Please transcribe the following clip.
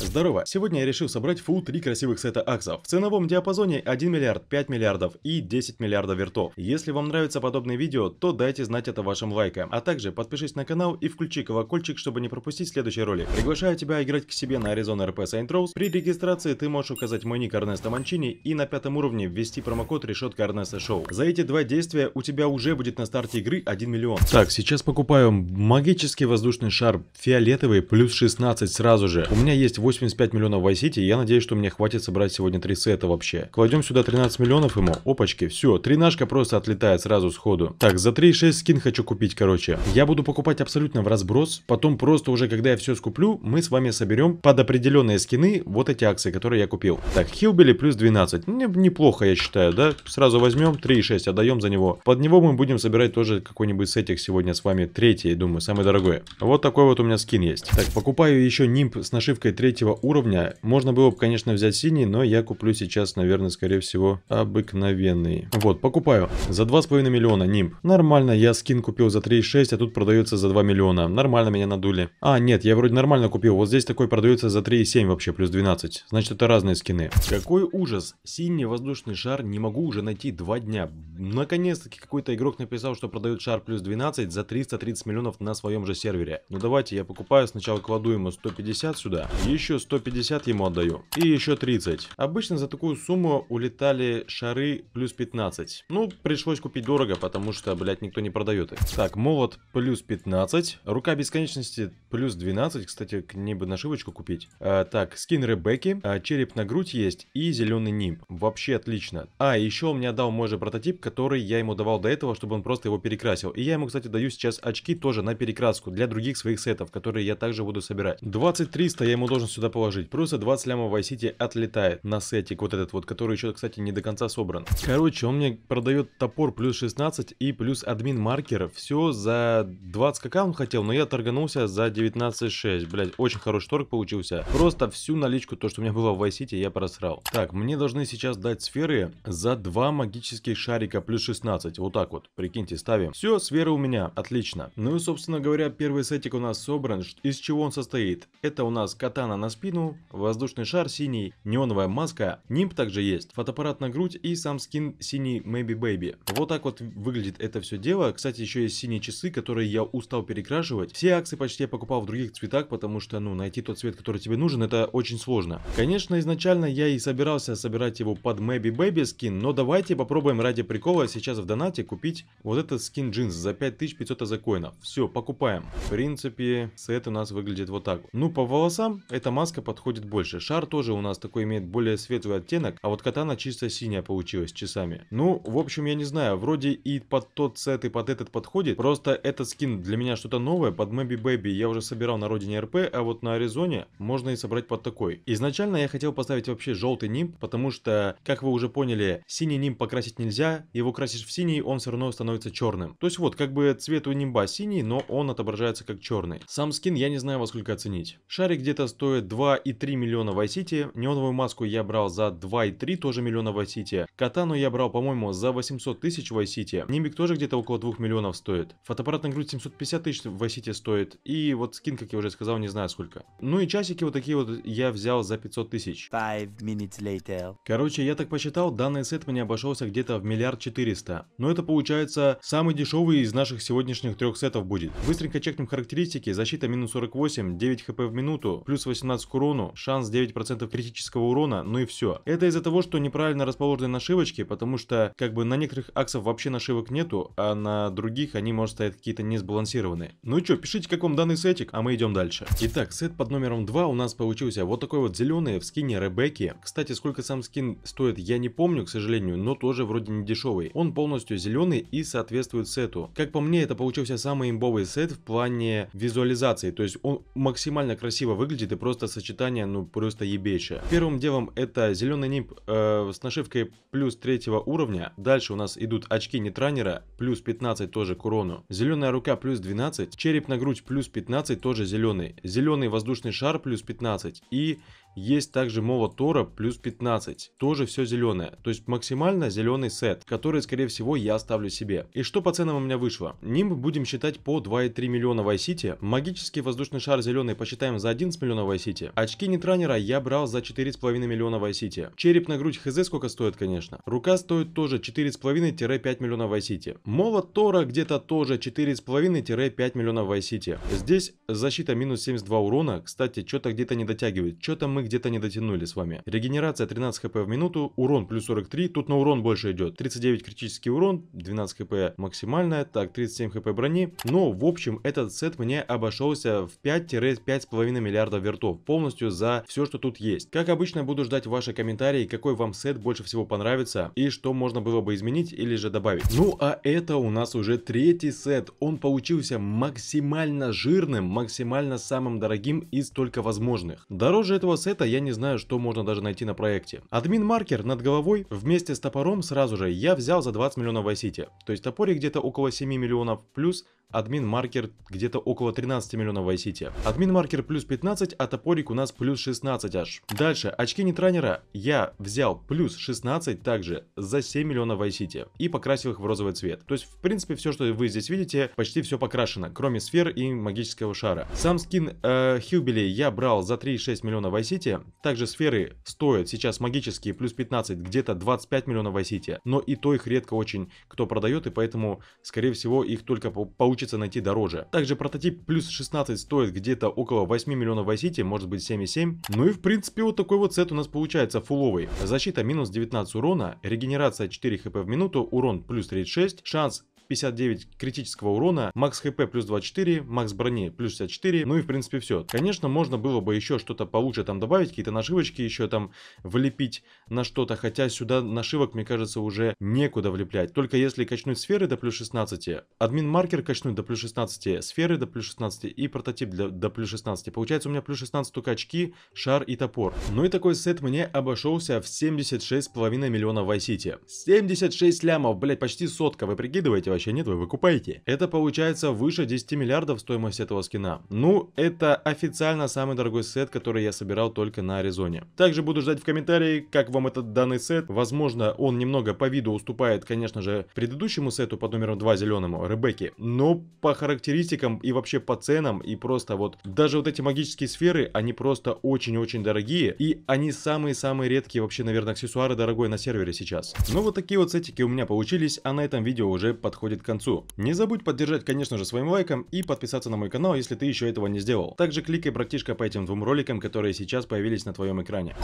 Здорово! Сегодня я решил собрать фул три красивых сета аксов в ценовом диапазоне 1 миллиард, 5 миллиардов и 10 миллиардов вертов. Если вам нравятся подобные видео, то дайте знать это вашим лайком. А также подпишись на канал и включи колокольчик, чтобы не пропустить следующий ролик. Приглашаю тебя играть к себе на Arizona RP Saint Rose. При регистрации ты можешь указать мой ник Эрнеста Манчини и на пятом уровне ввести промокод решетка Эрнеста Шоу. За эти два действия у тебя уже будет на старте игры 1 миллион. Так, сейчас покупаю магический воздушный шар фиолетовый плюс 16 сразу же. У меня есть 85 миллионов в iCity, я надеюсь, что мне хватит собрать сегодня 3 сета вообще. Кладем сюда 13 миллионов ему, опачки, все, тринашка просто отлетает сразу сходу. Так, за 3,6 скин хочу купить, короче. Я буду покупать абсолютно в разброс, потом просто уже когда я все скуплю, мы с вами соберем под определенные скины вот эти акции, которые я купил. Так, Хилбили плюс 12, неплохо, я считаю, да? Сразу возьмем 3,6, отдаем за него. Под него мы будем собирать тоже какой-нибудь сетик сегодня с вами третий, думаю, самый дорогой. Вот такой вот у меня скин есть. Так, покупаю еще нимб с нашивкой третий третьего уровня. Можно было бы, конечно, взять синий, но я куплю сейчас, наверное, скорее всего, обыкновенный. Вот, покупаю. За 2,5 миллиона нимб. Нормально, я скин купил за 3,6, а тут продается за 2 миллиона. Нормально меня надули. А, нет, я вроде нормально купил. Вот здесь такой продается за 3,7 вообще, плюс 12. Значит, это разные скины. Какой ужас. Синий воздушный шар не могу уже найти 2 дня. Наконец-таки какой-то игрок написал, что продает шар плюс 12 за 330 миллионов на своем же сервере. Ну давайте я покупаю, сначала кладу ему 150 сюда. Еще еще 150 ему отдаю. И еще 30. Обычно за такую сумму улетали шары плюс 15. Ну, пришлось купить дорого, потому что, блядь, никто не продает их. Так, молот плюс 15. Рука бесконечности плюс 12. Кстати, к ней бы нашивочку купить. А, так, скин Ребекки. А, череп на грудь есть. И зеленый нимб. Вообще отлично. А, еще он мне отдал мой же прототип, который я ему давал до этого, чтобы он просто его перекрасил. И я ему, кстати, даю сейчас очки тоже на перекраску для других своих сетов, которые я также буду собирать. 2300 я ему должен сюда положить. Просто 20 лямов в iCity отлетает на сетик вот этот вот, который еще, кстати, не до конца собран. Короче, он мне продает топор плюс 16 и плюс админ маркер. Все за 20 как он хотел, но я торганулся за 19,6. Блять, очень хороший торг получился. Просто всю наличку, то, что у меня было в iCity, я просрал. Так, мне должны сейчас дать сферы за 2 магических шарика плюс 16. Вот так вот, прикиньте, ставим. Все, сферы у меня, отлично. Ну и, собственно говоря, первый сетик у нас собран. Из чего он состоит? Это у нас катана на на спину, воздушный шар синий, неоновая маска, нимб также есть, фотоаппарат на грудь и сам скин синий Maybe Baby. Вот так вот выглядит это все дело. Кстати, еще есть синие часы, которые я устал перекрашивать. Все акции почти я покупал в других цветах, потому что, ну, найти тот цвет, который тебе нужен, это очень сложно. Конечно, изначально я и собирался собирать его под Maybe Baby скин, но давайте попробуем ради прикола сейчас в донате купить вот этот скин джинс за 5500 коинов. Все, покупаем. В принципе, сет у нас выглядит вот так. Ну, по волосам это маска подходит больше. Шар тоже у нас такой имеет более светлый оттенок, а вот катана чисто синяя получилась часами. Ну, в общем, я не знаю, вроде и под тот сет, и под этот подходит. Просто этот скин для меня что-то новое, под Мэби Бэби я уже собирал на родине РП, а вот на Аризоне можно и собрать под такой. Изначально я хотел поставить вообще желтый нимб, потому что, как вы уже поняли, синий нимб покрасить нельзя, его красишь в синий, он все равно становится черным. То есть вот, как бы цвет у нимба синий, но он отображается как черный. Сам скин я не знаю во сколько оценить. Шарик где-то стоит 2,3 миллиона в iCity, неоновую маску я брал за 2,3 тоже миллиона в iCity, катану я брал, по-моему, за 800 тысяч в iCity, нимбик тоже где-то около 2 миллионов стоит, фотоаппарат на грудь 750 тысяч в iCity стоит, и вот скин, как я уже сказал, не знаю сколько. Ну и часики вот такие вот я взял за 500 тысяч. Короче, я так посчитал, данный сет мне обошелся где-то в миллиард четыреста. Но это получается самый дешевый из наших сегодняшних трех сетов будет. Быстренько чекнем характеристики. Защита минус 48, 9 хп в минуту, плюс 18 18 к урону, шанс 9% критического урона, ну и все. Это из-за того, что неправильно расположены нашивочки, потому что как бы на некоторых аксов вообще нашивок нету, а на других они, может, стоят какие-то несбалансированные. Ну и что, пишите, как вам данный сетик, а мы идем дальше. Итак, сет под номером 2 у нас получился вот такой вот зеленый в скине Ребекки. Кстати, сколько сам скин стоит, я не помню, к сожалению, но тоже вроде не дешевый. Он полностью зеленый и соответствует сету. Как по мне, это получился самый имбовый сет в плане визуализации, то есть он максимально красиво выглядит и просто просто сочетание, ну, просто ебейшее. Первым делом это зеленый нимб э, с нашивкой плюс третьего уровня. Дальше у нас идут очки нетранера, плюс 15 тоже к урону. Зеленая рука плюс 12, череп на грудь плюс 15 тоже зеленый. Зеленый воздушный шар плюс 15 и... Есть также мова Тора плюс 15, тоже все зеленое, то есть максимально зеленый сет, который скорее всего я оставлю себе. И что по ценам у меня вышло? Нимб будем считать по 2,3 миллиона в iCity, магический воздушный шар зеленый посчитаем за 11 миллионов в iCity, Вайсити. Очки нетранера я брал за 4,5 миллиона Вайсити. Череп на грудь хз сколько стоит, конечно. Рука стоит тоже 4,5-5 миллионов Вайсити. Молот Тора где-то тоже 4,5-5 миллионов Вайсити. Здесь защита минус 72 урона. Кстати, что-то где-то не дотягивает. Что-то мы где-то не дотянули с вами. Регенерация 13 хп в минуту. Урон плюс 43. Тут на урон больше идет. 39 критический урон, 12 хп максимальная. Так, 37 хп брони. Но, в общем, этот сет мне обошелся в 5-5,5 миллиардов вертов полностью за все, что тут есть. Как обычно, буду ждать ваши комментарии, какой вам сет больше всего понравится и что можно было бы изменить или же добавить. Ну а это у нас уже третий сет. Он получился максимально жирным, максимально самым дорогим из только возможных. Дороже этого сета я не знаю, что можно даже найти на проекте. Админ маркер над головой вместе с топором сразу же я взял за 20 миллионов в City. То есть топорик где-то около 7 миллионов плюс админ маркер где-то около 13 миллионов в Админ маркер плюс 15, а топорик у нас плюс 16 аж. Дальше, очки нетранера я взял плюс 16 также за 7 миллионов в и покрасил их в розовый цвет. То есть, в принципе, все, что вы здесь видите, почти все покрашено, кроме сфер и магического шара. Сам скин э, я брал за 3,6 миллиона в iCity. Также сферы стоят сейчас магические плюс 15 где-то 25 миллионов в Но и то их редко очень кто продает, и поэтому, скорее всего, их только получится получится найти дороже. Также прототип плюс 16 стоит где-то около 8 миллионов в ICT, может быть 7,7. Ну и в принципе вот такой вот сет у нас получается фуловый. Защита минус 19 урона, регенерация 4 хп в минуту, урон плюс 36, шанс 59 критического урона, макс хп плюс 24, макс брони плюс 64, ну и в принципе все. Конечно, можно было бы еще что-то получше там добавить, какие-то нашивочки еще там влепить на что-то, хотя сюда нашивок, мне кажется, уже некуда влеплять. Только если качнуть сферы до плюс 16, админ маркер качнуть до плюс 16, сферы до плюс 16 и прототип для, до плюс 16. Получается у меня плюс 16 только очки, шар и топор. Ну и такой сет мне обошелся в 76,5 миллионов в iCity. 76 лямов, блять, почти сотка, вы прикидываете вообще? возвращения нет, вы выкупаете. Это получается выше 10 миллиардов стоимость этого скина. Ну, это официально самый дорогой сет, который я собирал только на Аризоне. Также буду ждать в комментарии, как вам этот данный сет. Возможно, он немного по виду уступает, конечно же, предыдущему сету под номером 2 зеленому, Ребекки. Но по характеристикам и вообще по ценам и просто вот... Даже вот эти магические сферы, они просто очень-очень дорогие. И они самые-самые редкие вообще, наверное, аксессуары дорогой на сервере сейчас. Ну вот такие вот сетики у меня получились, а на этом видео уже подходит подходит к концу. Не забудь поддержать, конечно же, своим лайком и подписаться на мой канал, если ты еще этого не сделал. Также кликай братишка по этим двум роликам, которые сейчас появились на твоем экране.